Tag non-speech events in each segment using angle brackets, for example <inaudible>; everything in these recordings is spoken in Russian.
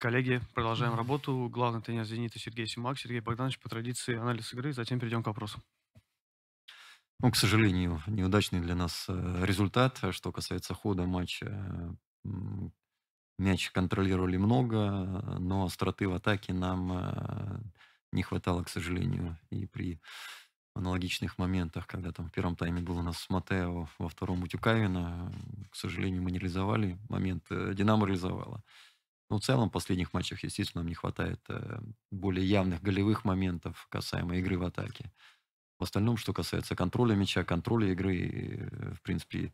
Коллеги, продолжаем работу. Главный тренер «Зенита» Сергей Симак. Сергей Богданович, по традиции анализ игры, затем перейдем к вопросам. Ну, к сожалению, неудачный для нас э, результат. Что касается хода матча, э, мяч контролировали много, но остроты в атаке нам э, не хватало, к сожалению. И при аналогичных моментах, когда там в первом тайме был у нас Матео, во втором Утюкавина, к сожалению, мы не реализовали момент, Динамо реализовала. Но ну, в целом в последних матчах, естественно, нам не хватает э, более явных голевых моментов касаемо игры в атаке. В остальном, что касается контроля мяча, контроля игры, э, в принципе,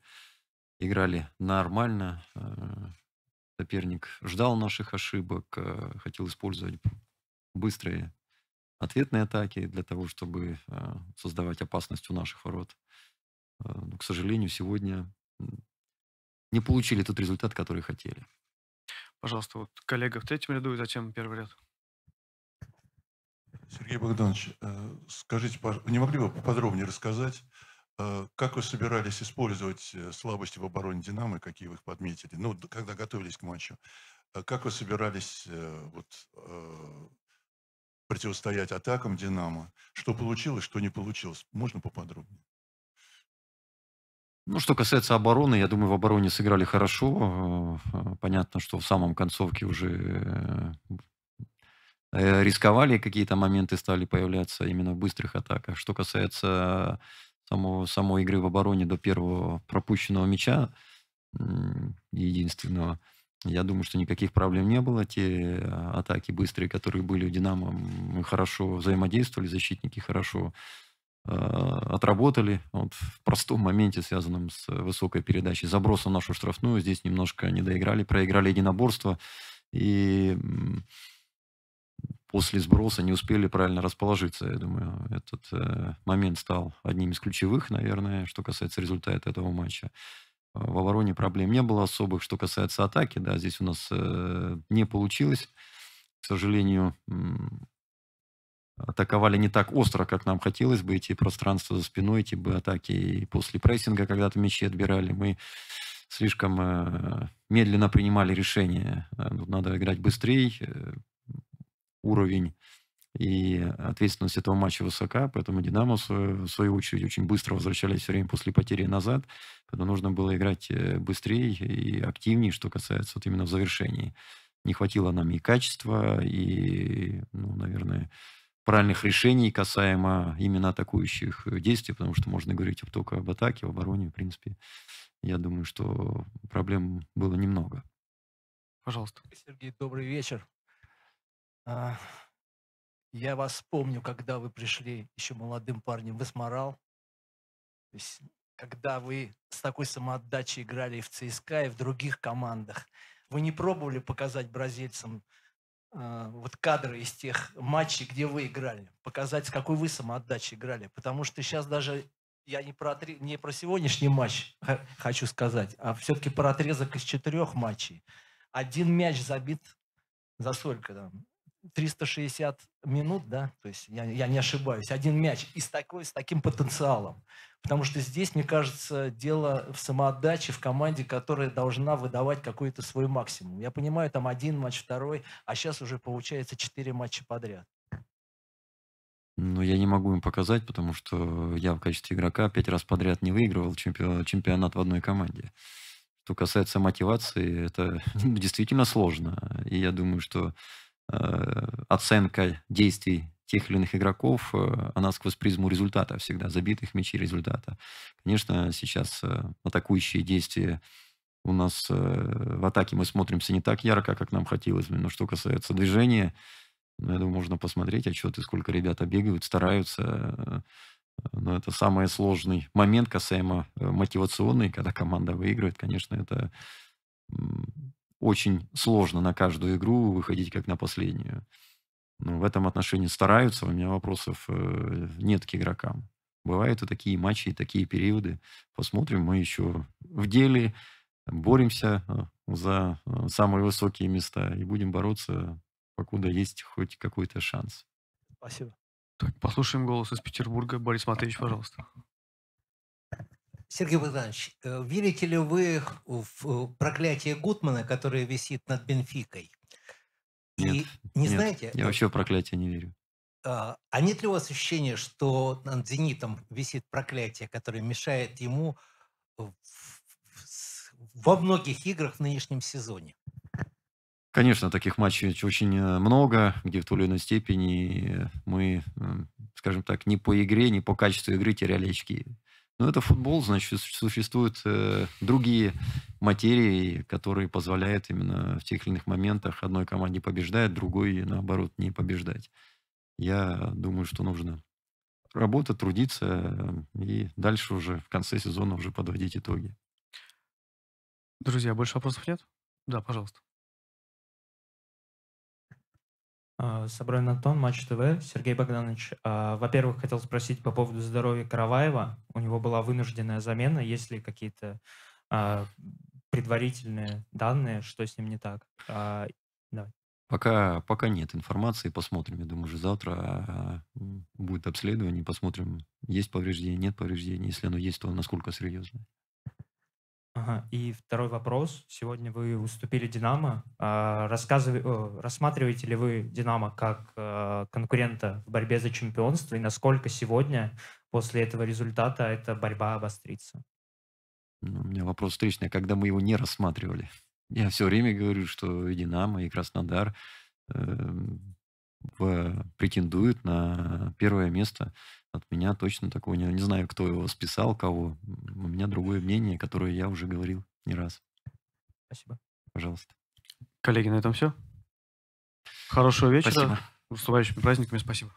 играли нормально. Э, соперник ждал наших ошибок, хотел использовать быстрые ответные атаки для того, чтобы создавать опасность у наших ворот. Но, к сожалению, сегодня не получили тот результат, который хотели. Пожалуйста, вот коллега в третьем ряду и затем первый ряд. Сергей Богданович, э, скажите, не могли бы подробнее рассказать, э, как вы собирались использовать э, слабости в обороне «Динамо», какие вы их подметили, ну, когда готовились к матчу? Как вы собирались вот, противостоять атакам «Динамо»? Что получилось, что не получилось? Можно поподробнее? Ну, что касается обороны, я думаю, в обороне сыграли хорошо. Э, понятно, что в самом концовке уже э, э, рисковали, какие-то моменты стали появляться именно в быстрых атаках. Что касается самого, самой игры в обороне до первого пропущенного мяча, единственного, я думаю, что никаких проблем не было. Те атаки быстрые, которые были у «Динамо», мы хорошо взаимодействовали, защитники хорошо Э, отработали вот, в простом моменте, связанном с высокой передачей. Заброса нашу штрафную здесь немножко не доиграли, проиграли единоборство. И после сброса не успели правильно расположиться. Я думаю, этот э, момент стал одним из ключевых, наверное, что касается результата этого матча. В обороне проблем не было особых, что касается атаки. Да, здесь у нас э, не получилось, к сожалению, атаковали не так остро, как нам хотелось бы, эти пространства за спиной, эти бы атаки и после прессинга когда-то мячи отбирали. Мы слишком э, медленно принимали решения. Э, надо играть быстрее, э, уровень и ответственность этого матча высока, поэтому «Динамо», в свою очередь, очень быстро возвращались все время после потери назад, поэтому нужно было играть быстрее и активнее, что касается вот именно в завершении. Не хватило нам и качества, и, ну, наверное, правильных решений касаемо именно атакующих э, действий, потому что можно говорить только об атаке, в обороне, в принципе. Я думаю, что проблем было немного. Пожалуйста. Сергей, добрый вечер. А, я вас помню, когда вы пришли еще молодым парнем в Эсморал. То есть, когда вы с такой самоотдачей играли и в ЦСКА, и в других командах. Вы не пробовали показать бразильцам, а, вот кадры из тех матчей, где вы играли, показать, с какой вы самоотдачей играли. Потому что сейчас даже я не про, отре... не про сегодняшний матч хочу сказать, а все-таки про отрезок из четырех матчей. Один мяч забит за сколько там? 360 минут, да, то есть я, я не ошибаюсь, один мяч и с, такой, с таким потенциалом. Потому что здесь, мне кажется, дело в самоотдаче, в команде, которая должна выдавать какой-то свой максимум. Я понимаю, там один матч, второй, а сейчас уже получается четыре матча подряд. Ну, я не могу им показать, потому что я в качестве игрока пять раз подряд не выигрывал чемпионат в одной команде. Что касается мотивации, это <laughs> действительно сложно. И я думаю, что Э, оценка действий тех или иных игроков, э, она сквозь призму результата всегда, забитых мячей результата. Конечно, сейчас э, атакующие действия у нас в атаке мы смотримся не так ярко, как нам хотелось бы, но что касается движения, ну, я думаю, можно посмотреть отчеты, сколько ребята бегают, стараются. Но это самый сложный момент касаемо мотивационный, когда команда выигрывает, конечно, это очень сложно на каждую игру выходить как на последнюю. Но ну, в этом отношении стараются, у меня вопросов э, нет к игрокам. Бывают и такие матчи, и такие периоды. Посмотрим, мы еще в деле боремся э, за э, самые высокие места и будем бороться, покуда есть хоть какой-то шанс. Спасибо. Так, послушаем голос из Петербурга. Борис Матвеевич, пожалуйста. Сергей Богданович, э, верите ли вы в э, проклятие Гутмана, которое висит над Бенфикой? Нет, И не нет, знаете? Я э, вообще в проклятие не верю. А, а нет ли у вас ощущения, что над «Зенитом» висит проклятие, которое мешает ему во многих играх в нынешнем сезоне? Конечно, таких матчей очень много, где в той или иной степени мы, скажем так, не по игре, не по качеству игры теряли очки. Но ну, это футбол, значит, существуют э, другие материи, которые позволяют именно в тех или иных моментах одной команде побеждать, другой, наоборот, не побеждать. Я думаю, что нужно работать, трудиться э, и дальше уже в конце сезона уже подводить итоги. Друзья, больше вопросов нет? Да, пожалуйста. А, Собран Антон, Матч ТВ, Сергей Богданович. А, во-первых, хотел спросить по поводу здоровья Караваева. У него была вынужденная замена. Есть ли какие-то а, предварительные данные, что с ним не так? Пока, пока нет информации, посмотрим. Я думаю, уже завтра будет обследование, посмотрим, есть повреждение, нет повреждений. Если оно есть, то насколько серьезное. Ага. И второй вопрос. Сегодня вы уступили Динамо. А, Рассказыв... Рассматриваете ли вы Динамо как э, конкурента в борьбе за чемпионство и насколько сегодня после этого результата эта борьба обострится? Ну, у меня вопрос встречный. А когда мы его не рассматривали? Я все время говорю, что и Динамо, и Краснодар эм, в, претендуют на первое место от меня точно такого не, не знаю, кто его списал, кого. У меня другое мнение, которое я уже говорил не раз. Спасибо. Пожалуйста. Коллеги, на этом все. Хорошего вечера. Спасибо. С праздниками. Спасибо.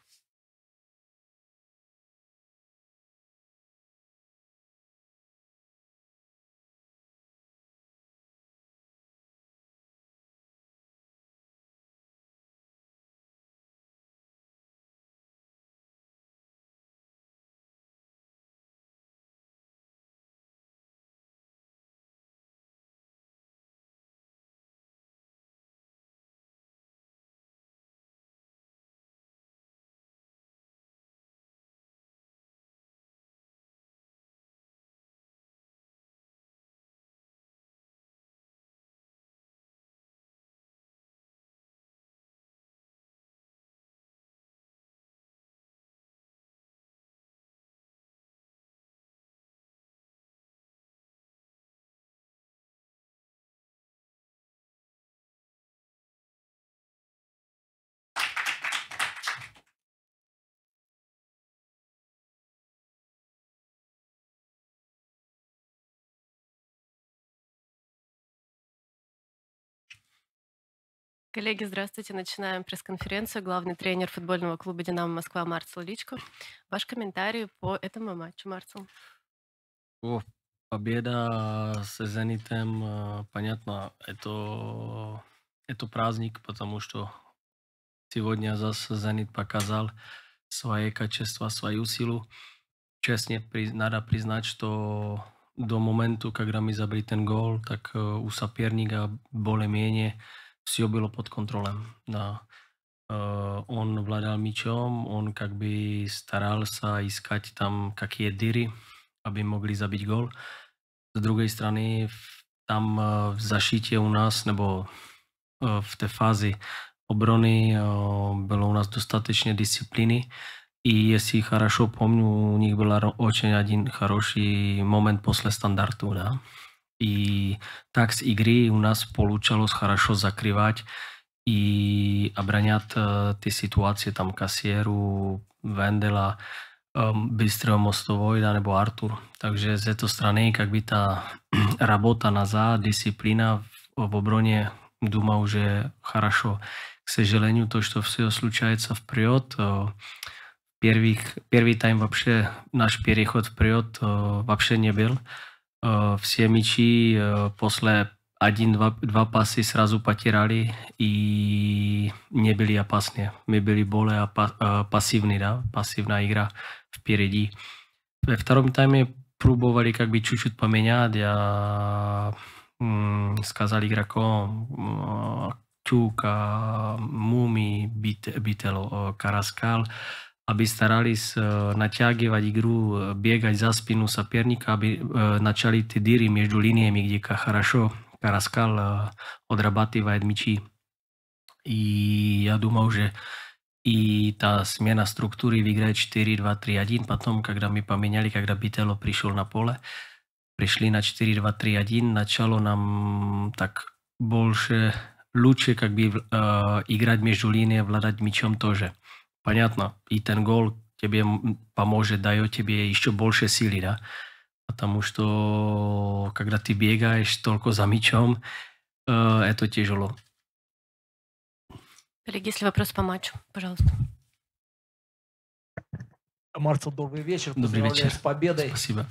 Коллеги, здравствуйте. Начинаем пресс-конференцию. Главный тренер футбольного клуба «Динамо Москва» Марцел Личко. Ваш комментарий по этому матчу, Марцел. О, победа с «Зенитом», э, понятно, это, это праздник, потому что сегодня зас «Зенит» показал свои качества, свою силу. Честно, надо признать, что до момента, когда мы забили ten gól, tak u saperníka bole menej все было под On Да. Он владел мечом, он как бы старался искать там какие дыры, aby mohli zabít gol. Z druhé strany, tam eh, v zašite u nás, nebo eh, v té fázi obrony, eh, Bylo u nás dostatečne disciplíny. I jestli chorošo pomňu, u nich bol očeň jeden chorošý moment posle standardu. Da? и так с игры у нас получалось хорошо закрывать и оборонять э, те ситуации, там кассиеру, Вендела, э, Быстрого Мостовой, да, nebo Артур. Takže z této strany, как бы та работа назад, дисциплина в, в обороне, думаю, уже хорошо. К сожалению, то, что все случается вперед, э, первых, первый тайм вообще наш переход вперед э, вообще не был v Siemiči posle один, два, два pasy srazu patierali i nebyli opasne. My byli bole a pa, pasívni, da? pasívna igra vпереди. Ve втором тайме пробовали как бы чуть-чуть поменять, я сказал игрокам Тюка, Муми, Бит, Битело, Караскал, aby starali sa e, naťagovať igru, e, biegať za spinu sapiernika, aby e, načali tie dýry medzi liniami, kde Karašo, Karaskal odrabatí vajedmičí. I ja dúmal, že i tá smena struktúry vyhraje 4, 2, 3, 1, potom, keď my pamiňali, keď Bitelo prišiel na pole, prišli na 4, 2, 3, 1, načalo nám tak bolšie, ľúčšie, ak by uh, igrať medzi línie, vládať mičom to, že понятно, и ten гол тебе поможет, дает тебе еще больше силы, да, потому что когда ты бегаешь только за мячом, э, это тяжело. Коллеги, если вопрос по матчу, пожалуйста. Марцел, добрый вечер. Добрый вечер. с победой. Спасибо.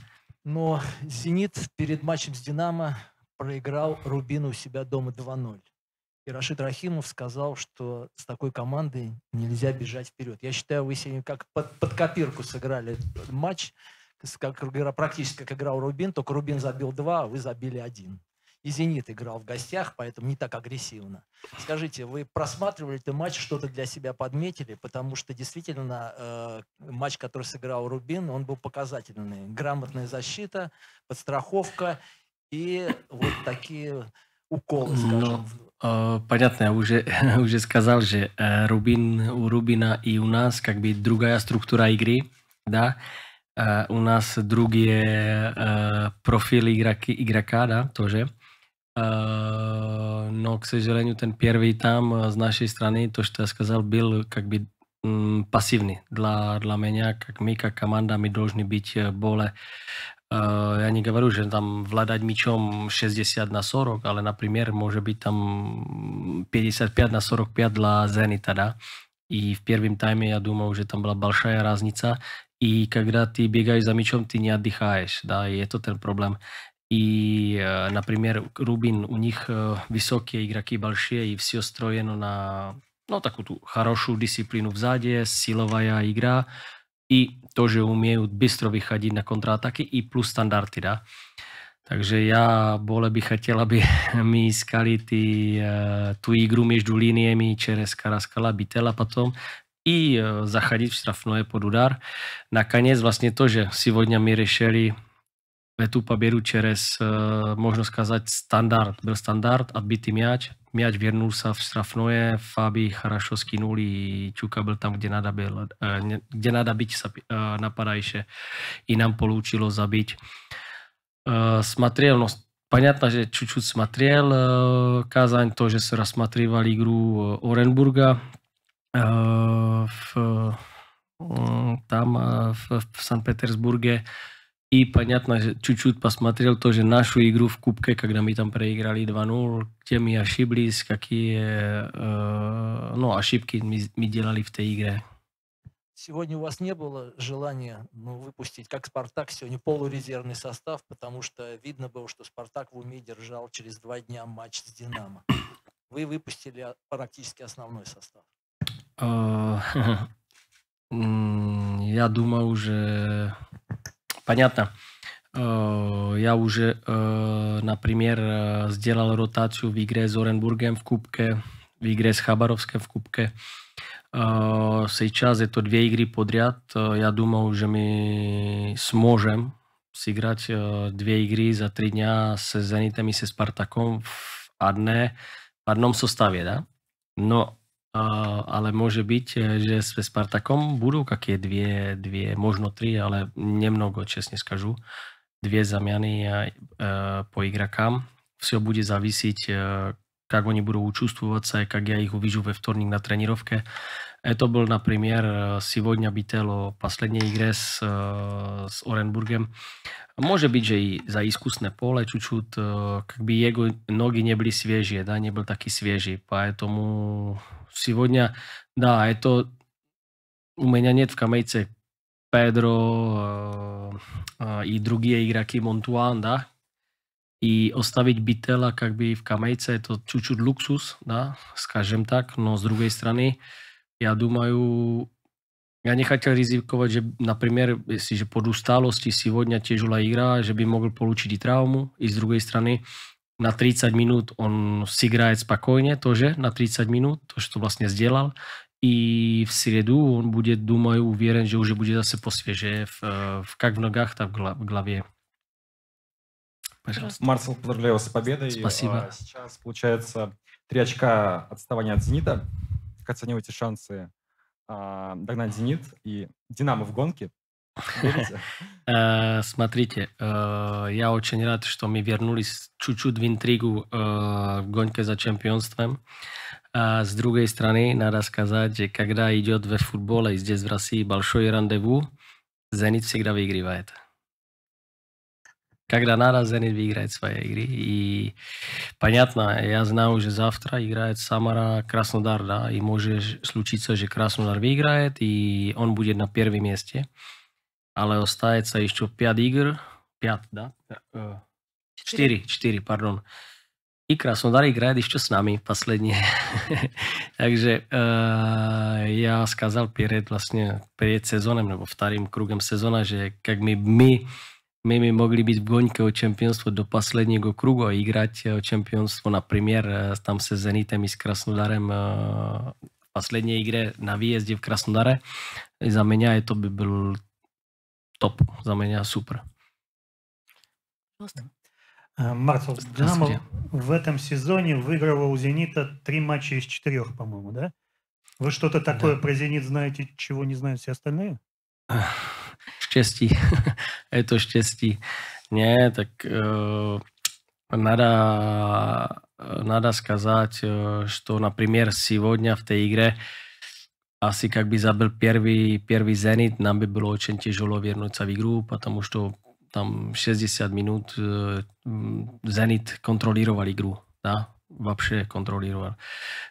Но «Зенит» перед матчем с «Динамо» проиграл Рубину у себя дома 2-0. И Рашид Рахимов сказал, что с такой командой нельзя бежать вперед. Я считаю, вы сегодня как под, под копирку сыграли матч, как игра, практически как играл Рубин, только Рубин забил два, а вы забили один. И «Зенит» играл в гостях, поэтому не так агрессивно. Скажите, вы просматривали этот матч, что-то для себя подметили? Потому что действительно э, матч, который сыграл Рубин, он был показательный. Грамотная защита, подстраховка и вот такие уколы, скажем, Но ну, Понятно, я уже, уже сказал что Рубин, у Рубина и у нас как бы другая структура игры, да, у нас другие профили игроки, игрока, да, тоже. Но, к сожалению, ten первый там с нашей страны, то, что я сказал, был как бы пассивный. Для, для меня, как мы, как команда, мы должны быть более Uh, ja negovorím, že tam vládať mičom 60 na 40, ale napríklad môže byť tam 55 na 45 dla Zenita, da? I v prvým tajme ja dúmal, že tam bola balšaja ráznica i kada ty biegajú za mičom, ty neoddycháješ, Je to ten problém. I uh, eh, napríklad Rubin, u nich uh, vysoké igraky balšie i vsi ostrojeno na no, takú tú charošú disciplínu vzade, silová igra, i to, že umiejú bystro vychadiť na kontrataky i plus standardy. Da? Takže já bole bych chtěl, aby <laughs> mi iskali ty, eh, tu igru među liniemi čerez Karaskala Bitela potom i eh, zachadiť v strafnoje pod udar. Nakoniec vlastne to, že si vodňa my rešeli Vetu Pabieru Čeres, eh, možno skázať standard, byl standard, odbitý miač, miač vernul sa v Strafnoje, Fabi chorašo skinuli, Čuka byl tam, kde nada, byl, eh, kde nada byť sa eh, napadajše. I nám polúčilo zabiť. Smatriel, no, že čučuť smatriel, kázaň to, že sa rozsmatrivali igru Orenburga v, mm, tam v, v Petersburge, И, понятно, чуть-чуть посмотрел тоже нашу игру в Кубке, когда мы там проиграли 2-0, где мы ошиблись, какие э, ну, ошибки мы, мы делали в этой игре. Сегодня у вас не было желания ну, выпустить, как «Спартак», сегодня полурезервный состав, потому что видно было, что «Спартак» в уме держал через два дня матч с «Динамо». Вы выпустили практически основной состав. Э, <laughs> я думаю, уже Понятно. Я уже, например, сделал ротацию в игре с Оренбургом в Кубке, в игре с Хабаровском в Кубке. Сейчас это две игры подряд. Я думаю, что мы сможем сыграть две игры за три дня с Зенитом и с Спартаком в одне, в одном составе, да? Но ale môže byť, e, že s Spartakom budú také dve, dve, možno tri, ale nemnogo, čestne skažu, dve zamiany e, po igrakám. Vse bude zavisiť, jak e, oni budú učustvovať sa, jak ja ich uvidím ve vtorník na trenirovke. E to bol napríklad Sivodňa Bytelo, poslednej igre s, s Orenburgem. Môže byť, že i za iskusné pole čučut, by jeho nogy nebyli svieži, da, taký svieži. Pa je tomu сегодня, да, это у меня нет в скамейце Педро э, э, и другие игроки Монтуан, да, и оставить Битела как бы в камейце, это чуть-чуть луксус, да, скажем так, но с другой стороны, я думаю, я не хотел ризиковать, že napríklad, jestliže pod ustálostí сегодня тяжелая игра, že by mohl получить и травму, и с другой стороны, na 30 minút on si играет спокойне тоже на 30 минут, то, что vlastně сделал. И в среду он будет, думаю, уверен, že уже будет zase посвежее, в, э, в, как в ногах, так в голове. Пожалуйста. Марсел, поздравляю вас с победой. Спасибо. А сейчас, получается, три очка отставания от «Зенита». Как оцениваете шансы а, догнать «Зенит» и «Динамо» в гонке? <laughs> Э, смотрите, э, я очень рад, что мы вернулись чуть-чуть в интригу э, в гонке за чемпионством. с другой стороны, надо сказать, когда идет в футболе здесь в России большой рандеву, Зенит всегда выигрывает. Когда надо, Зенит выиграет свои игры. И понятно, я знаю, уже завтра играет Самара Краснодар, да, и может случиться, что Краснодар выиграет, и он будет на первом месте. ale sa ešte 5 igr, 5, da? 4, 4, pardon. Ikra, som Krasnodar играет ešte s nami, posledne. <laughs> Takže uh, ja skázal перед, vlastne pred sezónem, nebo vtarým krugem sezóna, že keď my, my, my, my mohli byť v goňke o čempionstvo do posledního krugu a igrať o e, čempionstvo na premiér e, tam se Zenitem i s Krasnodarem uh, v poslednej igre na výjezde v Krasnodare. Za mňa je to by bol топ, за меня супер. Э, Марсел, Динамо в этом сезоне выигрывал у «Зенита» три матча из четырех, по-моему, да? Вы что-то такое да. про «Зенит» знаете, чего не знают все остальные? Счастье, <laughs> это счастье. štěstí. так tak э, надо nada, э, сказать, что, например, сегодня в этой игре uh, Asi как бы забил первый, первый «Зенит», нам бы было очень тяжело вернуться в игру, потому что там 60 минут э, «Зенит» контролировал игру, да, вообще контролировал.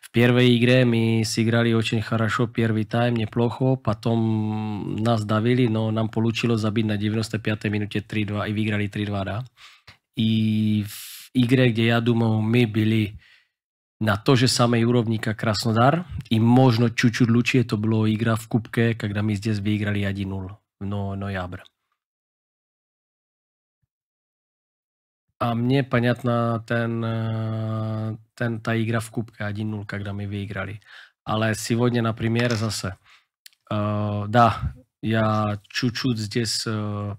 В первой игре мы сыграли очень хорошо, первый тайм неплохо, потом нас давили, но нам получилось забить на 95-й минуте 3-2 и выиграли 3-2, да. И в игре, где я думал, мы были na to, že samej úrovníka Krasnodar i možno čučuť ľučie to bolo igra v kubke, kde my zde vyigrali 1-0 v no, nojabr. A mne paňatná ten, eh, ten, tá igra v kubke 1-0, kada my vyigrali. Ale si vodne na primiere zase. Uh, eh, da, ja čučuť zdes eh,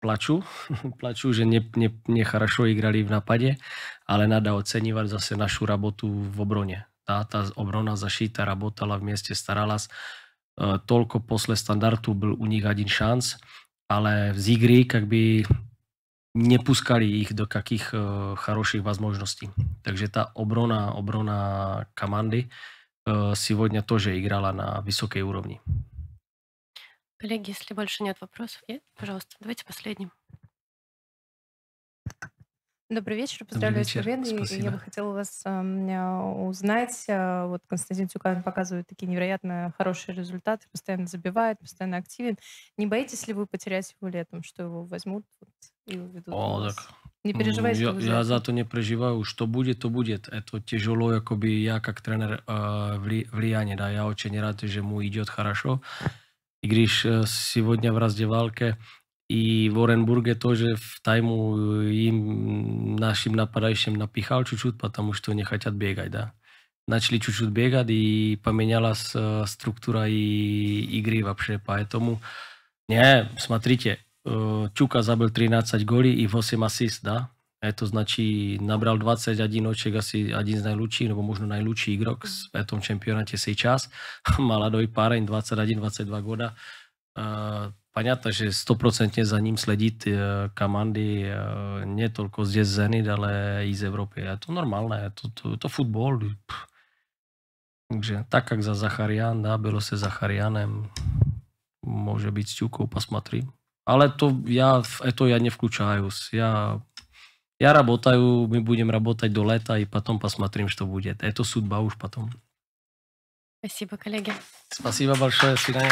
plaču, <laughs> plaču, že ne, ne, necharašo igrali v napade, ale nada oceňovat zase našu robotu v obrone. Tá, tá obrona zašita robotala v mieste, Staralas. E, toľko posle standardu bol u nich jeden šanc, ale z игры как by nepuskali ich do до e, э, možností. Takže tá obrona, obrona komandy e, vodňa to, že igrala na vysokej úrovni. Коллеги, если больше нет вопросов, нет? пожалуйста, давайте последним. Добрый вечер, поздравляю Добрый с победой. Я бы хотела вас эм, э, узнать. Э, вот Константин Тюкан показывает такие невероятно хорошие результаты, постоянно забивает, постоянно активен. Не боитесь ли вы потерять его летом, что его возьмут вот, и уведут? О, так. Не переживайте. Я, я за это не переживаю. Что будет, то будет. Это тяжело, якобы я как тренер э, влияние. Да, я очень рад, что ему идет хорошо. i když сегодня в раздевалке и в Оренбурге тоже в тайму им нашим нападающим напихал чуть-чуть, потому что не хотят бегать, да. Начали чуть-чуть бегать и поменялась структура и игры вообще, поэтому не, смотрите, Чука забыл 13 голей и 8 ассист, да, E, to znači nabral 20 jedinoček, asi jeden z najľúčší, nebo možno najľúčší igrok v mhm. tom šampionáte čas <laughs> Maladoj páreň 21-22 goda. Понятно, že 100% za ním sledit e, kamandy e, nie toľko z Zenit, ale i z Evropy. Je to normálne, je to, to, to futbol. Takže tak, jak za Zacharian, dá, bylo se Zacharianem, môže byť s Ťukou, pasmatrím. Ale to ja, to ja nevklúčajú. Ja Я работаю, мы будем работать до лета, и потом посмотрим, что будет. Это судьба уж потом. Спасибо, коллеги. Спасибо большое. Свидания.